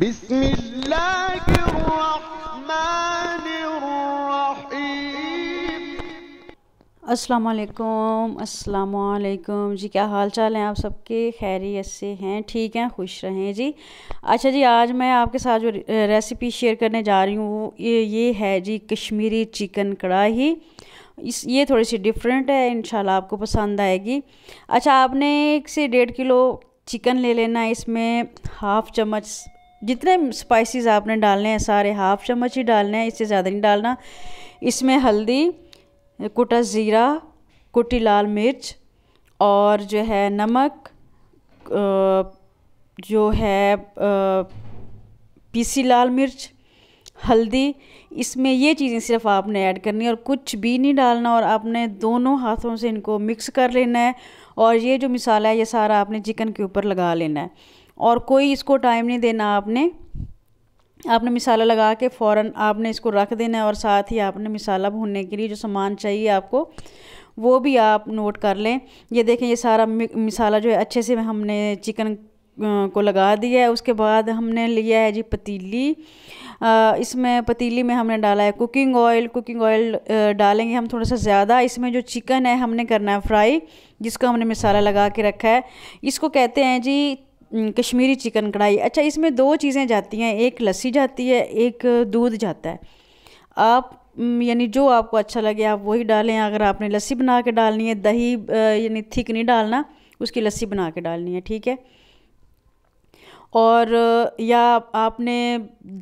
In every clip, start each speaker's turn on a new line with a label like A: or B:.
A: بسم الله जी क्या हाल चाल हैं आप सबके खैरियत से हैं ठीक हैं खुश रहें जी अच्छा जी आज मैं आपके साथ जो रेसिपी शेयर करने जा रही हूँ वो ये, ये है जी कश्मीरी चिकन कढ़ाई इस ये थोड़ी सी डिफरेंट है इन आपको पसंद आएगी अच्छा आपने एक से डेढ़ किलो चिकन ले लेना इसमें हाफ़ चम्मच जितने स्पाइसेस आपने डालने हैं सारे हाफ चम्मच ही डालने हैं इससे ज़्यादा नहीं डालना इसमें हल्दी कुटा ज़ीरा कुटी लाल मिर्च और जो है नमक जो है पीसी लाल मिर्च हल्दी इसमें ये चीज़ें सिर्फ आपने ऐड करनी है और कुछ भी नहीं डालना और आपने दोनों हाथों से इनको मिक्स कर लेना है और ये जो मिसाला है ये सारा आपने चिकन के ऊपर लगा लेना है और कोई इसको टाइम नहीं देना आपने आपने मिसाला लगा के फ़ौरन आपने इसको रख देना है और साथ ही आपने मिसाला भूनने के लिए जो सामान चाहिए आपको वो भी आप नोट कर लें ये देखें ये सारा मिसाला जो है अच्छे से हमने चिकन को लगा दिया है उसके बाद हमने लिया है जी पतीली इसमें पतीली में हमने डाला है कुकिंग ऑयल कुकिंग ऑयल डालेंगे हम थोड़ा सा ज़्यादा इसमें जो चिकन है हमने करना है फ्राई जिसको हमने मिसाला लगा के रखा है इसको कहते हैं जी हम्म, कश्मीरी चिकन कढ़ाई अच्छा इसमें दो चीज़ें जाती हैं एक लस्सी जाती है एक दूध जाता है आप हम्म, यानी जो आपको अच्छा लगे आप वही डालें अगर आपने लस्सी बना के डालनी है दही यानी थिक नहीं डालना उसकी लस्सी बना के डालनी है ठीक है और या आपने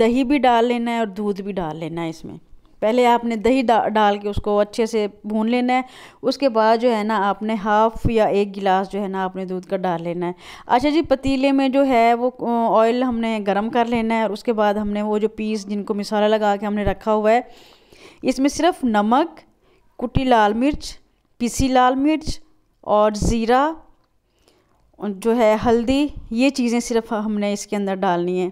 A: दही भी डाल लेना है और दूध भी डाल लेना है इसमें पहले आपने दही डा, डाल के उसको अच्छे से भून लेना है उसके बाद जो है ना आपने हाफ़ या एक गिलास जो है ना आपने दूध का डाल लेना है अच्छा जी पतीले में जो है वो ऑयल हमने गर्म कर लेना है और उसके बाद हमने वो जो पीस जिनको मिसाला लगा के हमने रखा हुआ है इसमें सिर्फ नमक कुटी लाल मिर्च पीसी लाल मिर्च और ज़ीरा जो है हल्दी ये चीज़ें सिर्फ हमने इसके अंदर डालनी है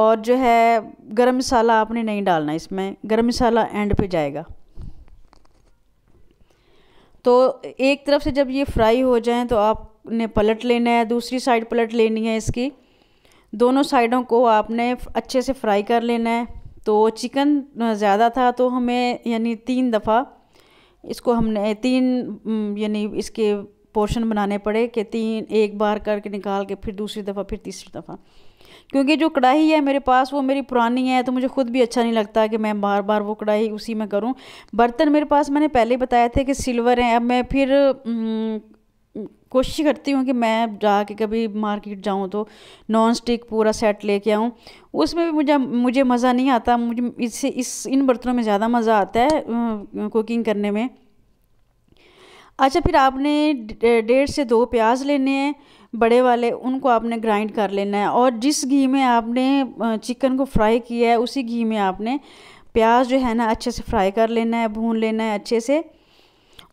A: और जो है गरम मसाला आपने नहीं डालना इसमें गरम मसाला एंड पे जाएगा तो एक तरफ से जब ये फ्राई हो जाए तो आपने पलट लेना है दूसरी साइड पलट लेनी है इसकी दोनों साइडों को आपने अच्छे से फ्राई कर लेना है तो चिकन ज़्यादा था तो हमें यानी तीन दफ़ा इसको हमने तीन यानी इसके पोर्शन बनाने पड़े कि तीन एक बार करके निकाल के फिर दूसरी दफ़ा फिर तीसरी दफ़ा क्योंकि जो कढ़ाई है मेरे पास वो मेरी पुरानी है तो मुझे ख़ुद भी अच्छा नहीं लगता कि मैं बार बार वो कढ़ाई उसी में करूँ बर्तन मेरे पास मैंने पहले ही बताया थे कि सिल्वर हैं अब मैं फिर कोशिश करती हूँ कि मैं जाके कभी मार्केट जाऊँ तो नॉन स्टिक पूरा सेट लेके आऊँ उसमें भी मुझे मुझे मज़ा नहीं आता मुझे इससे इस इन बर्तनों में ज़्यादा मज़ा आता है कुकिंग करने में अच्छा फिर आपने डेढ़ से दो प्याज लेने हैं बड़े वाले उनको आपने ग्राइंड कर लेना है और जिस घी में आपने चिकन को फ्राई किया है उसी घी में आपने प्याज जो है ना अच्छे से फ्राई कर लेना है भून लेना है अच्छे से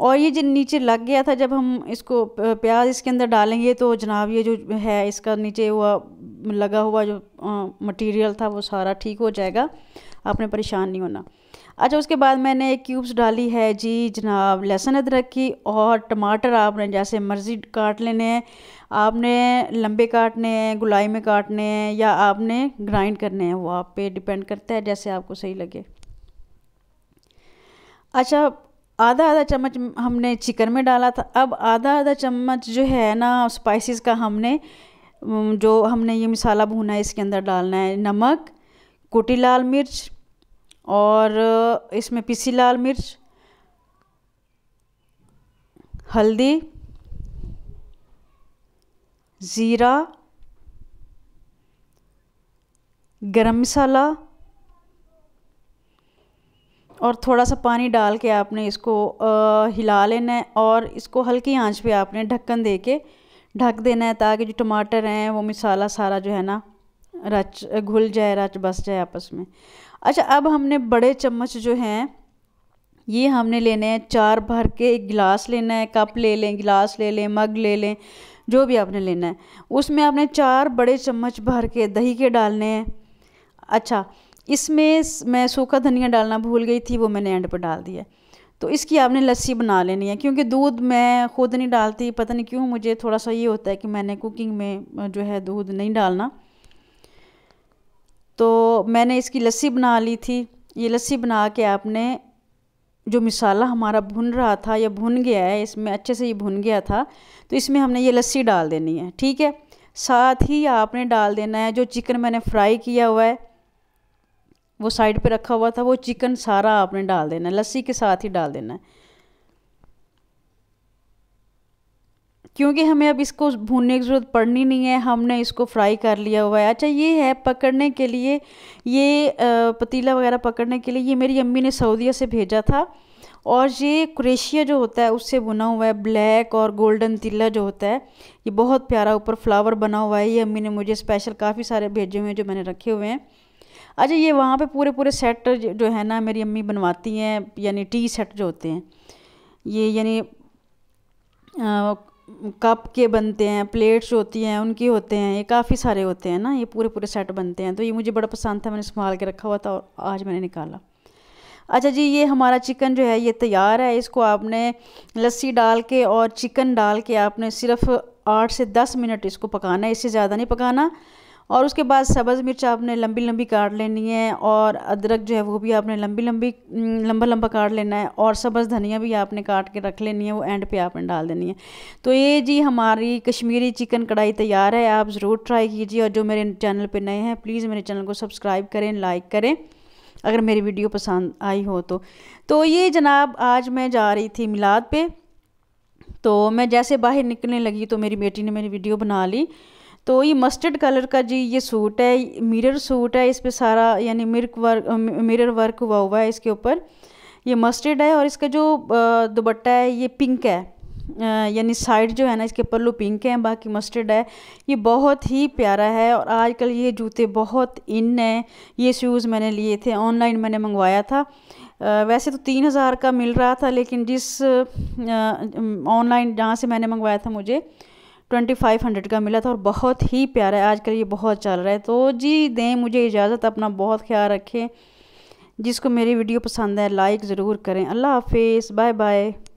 A: और ये जो नीचे लग गया था जब हम इसको प्याज इसके अंदर डालेंगे तो जनाब ये जो है इसका नीचे हुआ लगा हुआ जो मटेरियल था वो सारा ठीक हो जाएगा आपने परेशान नहीं होना अच्छा उसके बाद मैंने क्यूब्स डाली है जी जनाब लहसुन अदरक की और टमाटर आपने जैसे मर्ज़ी काट लेने हैं आपने लंबे काटने हैं गुलाई में काटने हैं या आपने ग्राइंड करने हैं वो आप पे डिपेंड करता है जैसे आपको सही लगे अच्छा आधा आधा चम्मच हमने चिकन में डाला था अब आधा आधा चम्मच जो है ना स्पाइसेस का हमने जो हमने ये मसाला भुना है इसके अंदर डालना है नमक कुटी लाल मिर्च और इसमें पीसी लाल मिर्च हल्दी ज़ीरा गरम मसाला और थोड़ा सा पानी डाल के आपने इसको आ, हिला लेना है और इसको हल्की आंच पे आपने ढक्कन दे के ढक देना है ताकि जो टमाटर हैं वो मिसाला सारा जो है ना रच घुल जाए रच बस जाए आपस में अच्छा अब हमने बड़े चम्मच जो हैं ये हमने लेने हैं चार भर के एक गिलास लेना है कप ले लें गिलास ले लें मग ले लें जो भी आपने लेना है उसमें आपने चार बड़े चम्मच भर के दही के डालने हैं अच्छा इसमें मैं सूखा धनिया डालना भूल गई थी वो मैंने एंड पर डाल दिया तो इसकी आपने लस्सी बना लेनी है क्योंकि दूध मैं खुद नहीं डालती पता नहीं क्यों मुझे थोड़ा सा ये होता है कि मैंने कुकिंग में जो है दूध नहीं डालना तो मैंने इसकी लस्सी बना ली थी ये लस्सी बना के आपने जो मसाला हमारा भुन रहा था या भुन गया है इसमें अच्छे से ये भुन गया था तो इसमें हमने ये लस्सी डाल देनी है ठीक है साथ ही आपने डाल देना है जो चिकन मैंने फ्राई किया हुआ है वो साइड पे रखा हुआ था वो चिकन सारा आपने डाल देना है लस्सी के साथ ही डाल देना है क्योंकि हमें अब इसको भूनने की ज़रूरत पड़नी नहीं है हमने इसको फ्राई कर लिया हुआ है अच्छा ये है पकड़ने के लिए ये पतीला वगैरह पकड़ने के लिए ये मेरी अम्मी ने सऊदीया से भेजा था और ये क्रेशिया जो होता है उससे बुना हुआ है ब्लैक और गोल्डन तिल्ला जो होता है ये बहुत प्यारा ऊपर फ्लावर बना हुआ है ये अम्मी ने मुझे स्पेशल काफ़ी सारे भेजे हुए हैं जो मैंने रखे हुए हैं अच्छा ये वहाँ पे पूरे पूरे सेट जो है ना मेरी अम्मी बनवाती हैं यानी टी सेट जो होते हैं ये यानी कप के बनते हैं प्लेट्स होती हैं उनके होते हैं ये काफ़ी सारे होते हैं ना ये पूरे पूरे सेट बनते हैं तो ये मुझे बड़ा पसंद था मैंने संभाल के रखा हुआ था और आज मैंने निकाला अच्छा जी ये हमारा चिकन जो है ये तैयार है इसको आपने लस्सी डाल के और चिकन डाल के आपने सिर्फ आठ से दस मिनट इसको पकाना है इससे ज़्यादा नहीं पकाना और उसके बाद सब्ज़ मिर्च आपने लंबी लंबी काट लेनी है और अदरक जो है वो भी आपने लंबी लंबी लंबा लंबा काट लेना है और सब्ज़ धनिया भी आपने काट के रख लेनी है वो एंड पे आपने डाल देनी है तो ये जी हमारी कश्मीरी चिकन कढ़ाई तैयार है आप ज़रूर ट्राई कीजिए और जो मेरे चैनल पर नए हैं प्लीज़ मेरे चैनल को सब्सक्राइब करें लाइक करें अगर मेरी वीडियो पसंद आई हो तो तो ये जनाब आज मैं जा रही थी मिलाद पे तो मैं जैसे बाहर निकलने लगी तो मेरी बेटी ने मेरी वीडियो बना ली तो ये मस्टर्ड कलर का जी ये सूट है मिरर सूट है इस पर सारा यानी मिर्क वर्क मिरर वर्क हुआ हुआ है इसके ऊपर ये मस्टर्ड है और इसका जो दुपट्टा है ये पिंक है यानी साइड जो है ना इसके पल्लू पिंक है बाकी मस्टर्ड है ये बहुत ही प्यारा है और आजकल ये जूते बहुत इन हैं ये शूज़ मैंने लिए थे ऑनलाइन मैंने मंगवाया था वैसे तो तीन हज़ार का मिल रहा था लेकिन जिस ऑनलाइन जहाँ से मैंने मंगवाया था मुझे ट्वेंटी फाइव हंड्रेड का मिला था और बहुत ही प्यारा है आजकल ये बहुत चल रहा है तो जी दें मुझे इजाज़त अपना बहुत ख्याल रखें जिसको मेरी वीडियो पसंद है लाइक ज़रूर करें अल्लाह हाफिज़ बाय बाय